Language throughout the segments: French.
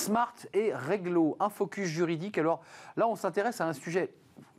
smart et réglo, un focus juridique. Alors là, on s'intéresse à un sujet,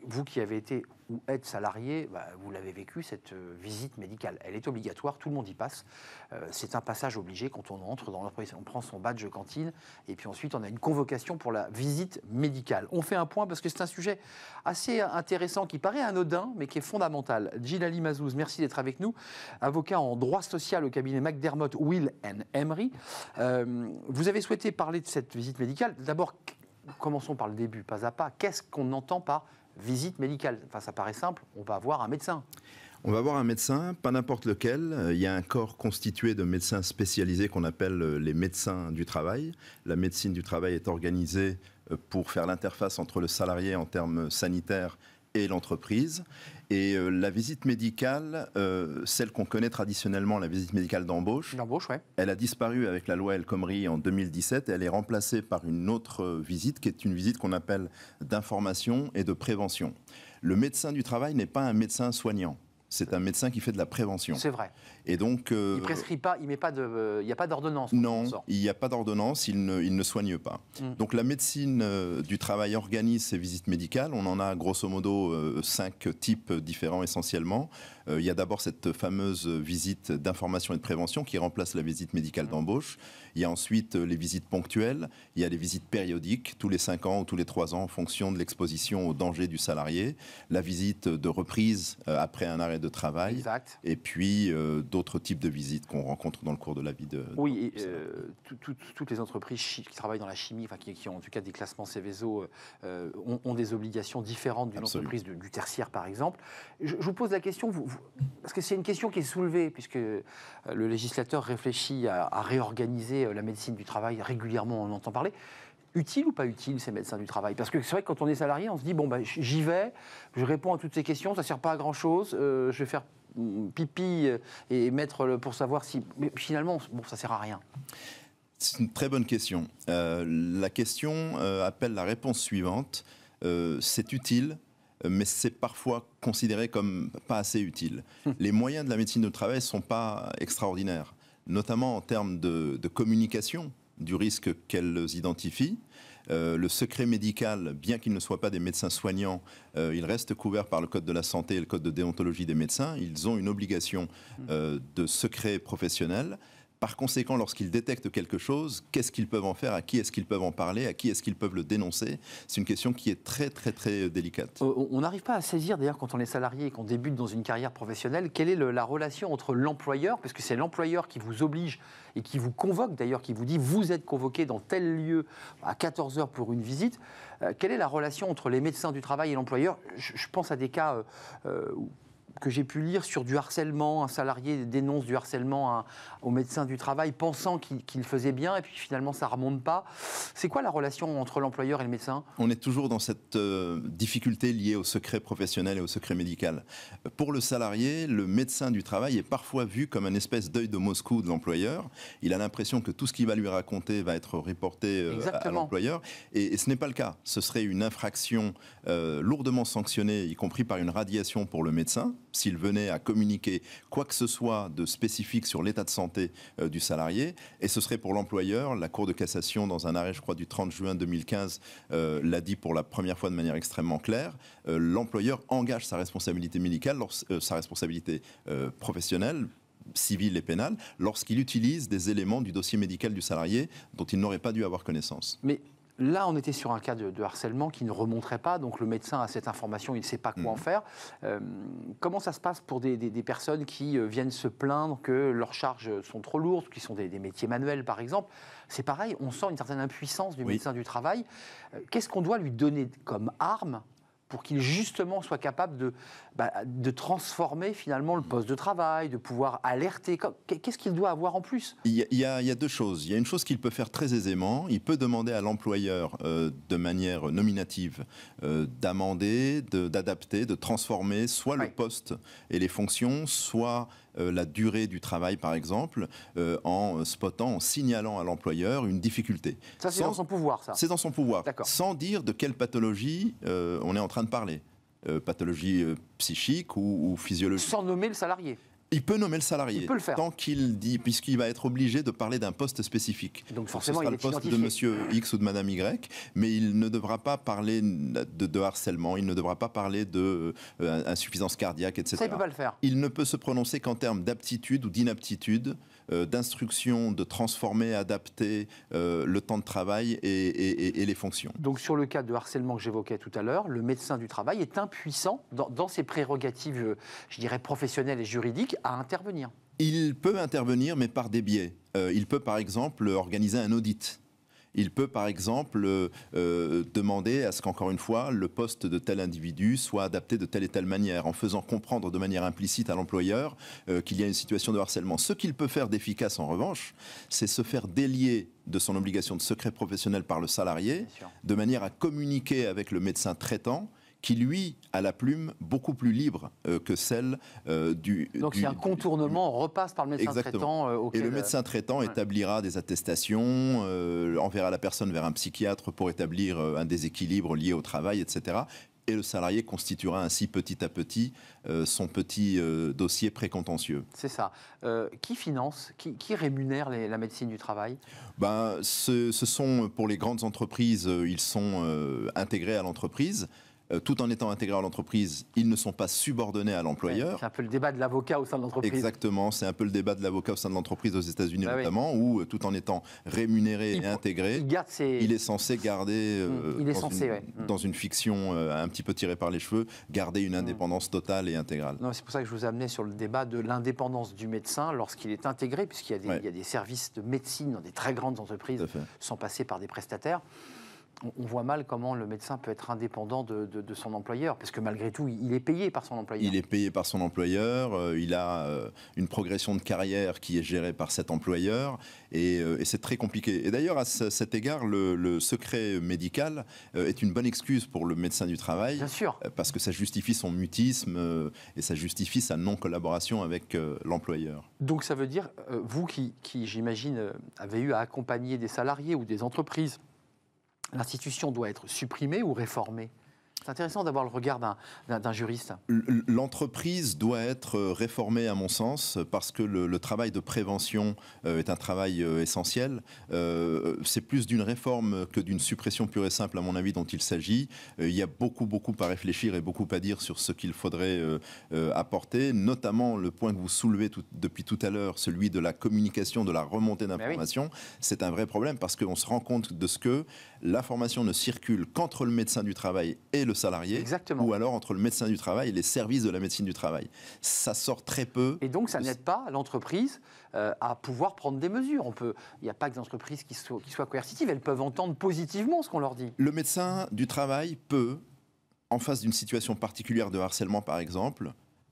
vous qui avez été ou être salarié, bah, vous l'avez vécu, cette euh, visite médicale. Elle est obligatoire, tout le monde y passe. Euh, c'est un passage obligé quand on entre dans l'entreprise. On prend son badge cantine et puis ensuite on a une convocation pour la visite médicale. On fait un point parce que c'est un sujet assez intéressant qui paraît anodin mais qui est fondamental. Gilali Mazouz, merci d'être avec nous. Avocat en droit social au cabinet McDermott, Will and Emery. Euh, vous avez souhaité parler de cette visite médicale. D'abord, commençons par le début, pas à pas. Qu'est-ce qu'on entend par visite médicale. Enfin, ça paraît simple, on va avoir un médecin. On va voir un médecin, pas n'importe lequel. Euh, il y a un corps constitué de médecins spécialisés qu'on appelle euh, les médecins du travail. La médecine du travail est organisée euh, pour faire l'interface entre le salarié en termes sanitaires et l'entreprise. Et euh, la visite médicale, euh, celle qu'on connaît traditionnellement, la visite médicale d'embauche, elle a disparu avec la loi El Khomri en 2017 elle est remplacée par une autre visite qui est une visite qu'on appelle d'information et de prévention. Le médecin du travail n'est pas un médecin soignant c'est un médecin qui fait de la prévention. C'est vrai. Et donc, euh, il prescrit pas, il met pas de, euh, il n'y a pas d'ordonnance. Non, il n'y a pas d'ordonnance, il ne, il ne, soigne pas. Mm. Donc la médecine euh, du travail organise ces visites médicales. On en a grosso modo cinq types différents essentiellement. il y a d'abord cette fameuse visite d'information et de prévention qui remplace la visite médicale mm. d'embauche. Il y a ensuite les visites ponctuelles. Il y a les visites périodiques, tous les cinq ans ou tous les trois ans, en fonction de l'exposition au danger du salarié. La visite de reprise après un arrêt de travail. Et puis euh, d'autres types de visites qu'on rencontre dans le cours de la vie de. Oui, euh, toutes les entreprises qui travaillent dans la chimie, qui, ont en tout cas des classements Céveso, euh, ont, des obligations différentes d'une entreprise du tertiaire par exemple. Je, vous pose la question, vous, parce que c'est une question qui est soulevée, puisque le législateur réfléchit à, à réorganiser la médecine du travail régulièrement, on en entend parler utile ou pas utile ces médecins du travail Parce que c'est vrai que quand on est salarié, on se dit bon bah j'y vais, je réponds à toutes ces questions, ça sert pas à grand chose, euh, je vais faire pipi et mettre pour savoir si. finalement, bon, ça sert à rien. C'est une très bonne question. Euh, la question euh, appelle la réponse suivante c'est utile, mais c'est parfois considéré comme pas assez utile. Hum. Les moyens de la médecine du travail ne sont pas extraordinaires, notamment en termes de communication du risque qu'elles identifient. Euh, le secret médical, bien qu'il ne soit pas des médecins soignants, euh, il ils restent couverts par le Code de la santé et le Code de déontologie des médecins. Ils ont une obligation mmh. euh, de secret professionnel. Par conséquent, lorsqu'ils détectent quelque chose, qu'est-ce qu'ils peuvent en faire À qui est-ce qu'ils peuvent en parler À qui est-ce qu'ils peuvent le dénoncer C'est une question qui est très, très, très euh, délicate. Euh, on n'arrive pas à saisir, d'ailleurs, quand on est salarié et qu'on débute dans une carrière professionnelle, quelle est la relation entre l'employeur, parce que c'est l'employeur qui vous oblige et qui vous convoque, d'ailleurs, qui vous dit vous êtes convoqué dans tel lieu à 14 heures pour une visite. Euh, quelle est la relation entre les médecins du travail et l'employeur je, pense à des cas que j'ai pu lire sur du harcèlement, un salarié dénonce du harcèlement au médecin du travail pensant qu'il faisait bien et puis finalement ça remonte pas. C'est quoi la relation entre l'employeur et le médecin On est toujours dans cette euh, difficulté liée au secret professionnel et au secret médical. Pour le salarié, le médecin du travail est parfois vu comme un espèce d'œil de Moscou de l'employeur. Il a l'impression que tout ce qu'il va lui raconter va être reporté euh, à, l'employeur et, ce n'est pas le cas. Ce serait une infraction euh, lourdement sanctionnée, y compris par une radiation pour le médecin s'il venait à communiquer quoi que ce soit de spécifique sur l'état de santé euh, du salarié. Et ce serait pour l'employeur. La Cour de cassation, dans un arrêt, je crois, du 30 juin 2015, euh, l'a dit pour la première fois de manière extrêmement claire. Euh, l'employeur engage sa responsabilité médicale, sa responsabilité professionnelle civile et pénale, lorsqu'il utilise des éléments du dossier médical du salarié dont il n'aurait pas dû avoir connaissance. Mais Là, on était sur un cas de, harcèlement qui ne remonterait pas, donc le médecin a cette information, il ne sait pas quoi en mhm. faire. Euh, comment ça se passe pour des, personnes qui euh, viennent se plaindre que leurs charges sont trop lourdes, qui sont des, métiers manuels par exemple C'est pareil, on sent une certaine impuissance du médecin du travail. Euh, qu'est-ce qu'on doit lui donner comme arme pour qu'il, justement soit capable de, bah, de transformer finalement le poste de travail, de pouvoir alerter Qu'est-ce qu'il doit avoir en plus il y, a, deux choses. Il y a une chose qu'il peut faire très aisément. Il peut demander à l'employeur euh, de manière nominative euh, d'amender, d'adapter, de, transformer soit le poste et les fonctions, soit euh, la durée du travail, par exemple, euh, en spotant, en signalant à l'employeur une difficulté. Ça, c'est dans son pouvoir, ça C'est dans son pouvoir. Sans dire de quelle pathologie euh, on est en train de parler. pathologie psychique ou, ou physiologique. Sans nommer le salarié. Il peut nommer le salarié. Tant qu'il dit, puisqu'il va être obligé de parler d'un poste spécifique. Donc forcément, ce sera le poste de monsieur X ou de madame Y, mais il ne devra pas parler de, harcèlement, il ne devra pas parler de euh, insuffisance cardiaque, etc. Ça, il peut pas le faire. Il ne peut se prononcer qu'en termes d'aptitude ou d'inaptitude, euh, d'instruction, de transformer, adapter euh, le temps de travail et, les fonctions. Donc sur le cas de harcèlement que j'évoquais tout à l'heure, le médecin du travail est impuissant dans ses prérogatives, je dirais, professionnelles et juridiques intervenir Il peut intervenir, mais par des biais. Euh, il peut, par exemple, organiser un audit. Il peut, par exemple, euh, euh, demander à ce qu'encore une fois, le poste de tel individu soit adapté de telle et telle manière, en faisant comprendre de manière implicite à l'employeur qu'il y a une situation de harcèlement. Ce qu'il peut faire d'efficace, en revanche, c'est se faire délier de son obligation de secret professionnel par le salarié, de manière à communiquer avec le médecin traitant qui lui a la plume beaucoup plus libre euh, que celle euh, du. Donc c'est un contournement, on repasse par le médecin traitant. Euh, et le médecin traitant établira des attestations, enverra la personne vers un psychiatre pour établir un déséquilibre lié au travail, etc. Et le salarié constituera ainsi petit à petit son petit dossier précontentieux. C'est ça. qui finance, qui, rémunère la médecine du travail ben, ce, sont pour les grandes entreprises, ils sont intégrés à l'entreprise. Euh, tout en étant intégrés à l'entreprise, ils ne sont pas subordonnés à l'employeur. C'est un peu le débat de l'avocat au sein de l'entreprise. Exactement, c'est un peu le débat de l'avocat au sein de l'entreprise aux États-Unis bah notamment, où euh, tout en étant rémunéré et intégré, il, est censé garder, euh, mm, mm. dans, une, fiction un petit peu tirée par les cheveux, garder une mm. indépendance totale et intégrale. C'est pour ça que je vous amenais sur le débat de l'indépendance du médecin lorsqu'il est intégré, puisqu'il y, y, a des services de médecine dans des très grandes entreprises, sans passer par des prestataires on voit mal comment le médecin peut être indépendant de, son employeur, parce que malgré tout, il est payé par son employeur. Il est payé par son employeur, euh, il a euh, une progression de carrière qui est gérée par cet employeur, et, euh, c'est très compliqué. Et d'ailleurs, à cet égard, le, secret médical est une bonne excuse pour le médecin du travail, parce que ça justifie son mutisme et ça justifie sa non-collaboration avec l'employeur. Donc ça veut dire, vous qui j'imagine, avez eu à accompagner des salariés ou des entreprises, l'institution doit être supprimée ou réformée c'est intéressant d'avoir le regard d'un juriste. L'entreprise doit être euh, réformée, à mon sens, parce que le, travail de prévention euh, est un travail euh, essentiel. C'est plus d'une réforme que d'une suppression pure et simple, à mon avis, dont il s'agit. Il y a beaucoup, beaucoup à réfléchir et beaucoup à dire sur ce qu'il faudrait apporter, notamment le point que vous soulevez depuis tout à l'heure, celui de la communication, de la remontée ben d'informations. C'est un vrai problème parce qu'on se rend compte de ce que l'information ne circule qu'entre le médecin du travail et le le salarié, Exactement. ou alors entre le médecin du travail et les services de la médecine du travail. Ça sort très peu. Et donc ça n'aide pas l'entreprise euh, à pouvoir prendre des mesures. On peut, il n'y a pas que des entreprises qui qui soient coercitives, elles peuvent entendre positivement ce qu'on leur dit. Le médecin du travail peut, en face d'une situation particulière de harcèlement par exemple,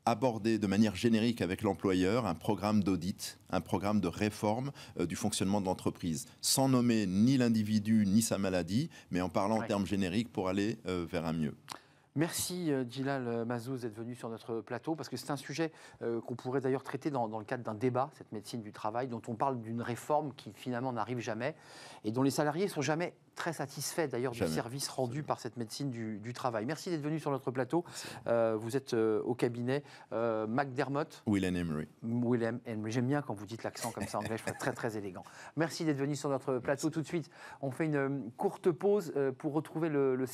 aborder de manière générique avec l'employeur un programme d'audit, un programme de réforme euh, du fonctionnement de l'entreprise, sans nommer ni l'individu ni sa maladie, mais en parlant en termes génériques pour aller euh, vers un mieux. Merci Gilal euh, Mazouz d'être venu sur notre plateau parce que c'est un sujet qu'on pourrait d'ailleurs traiter dans, dans le cadre d'un débat, cette médecine du travail, dont on parle d'une réforme qui finalement n'arrive jamais et dont les salariés sont jamais très satisfait d'ailleurs du service rendu par cette médecine du, travail. Merci d'être venu sur notre plateau. Euh, vous êtes euh, au cabinet euh, McDermott. William Henry. William Henry. J'aime bien quand vous dites l'accent comme ça en anglais, je trouve très très élégant. Merci d'être venu sur notre plateau tout de suite. On fait une euh, courte pause pour retrouver le, le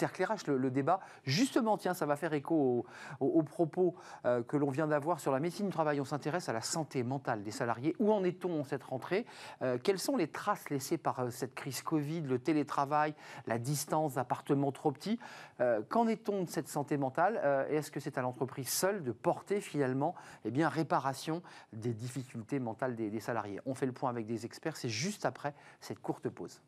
le, débat. Justement, tiens, ça va faire écho aux, propos que l'on vient d'avoir sur la médecine du travail. On s'intéresse à la santé mentale des salariés. Où en est-on cette rentrée Quelles sont les traces laissées par cette crise Covid, le télétravail la distance, d'appartement trop petit. Euh, qu'en est-on de cette santé mentale euh, est-ce que c'est à l'entreprise seule de porter finalement eh bien, réparation des difficultés mentales des salariés On fait le point avec des experts, c'est juste après cette courte pause.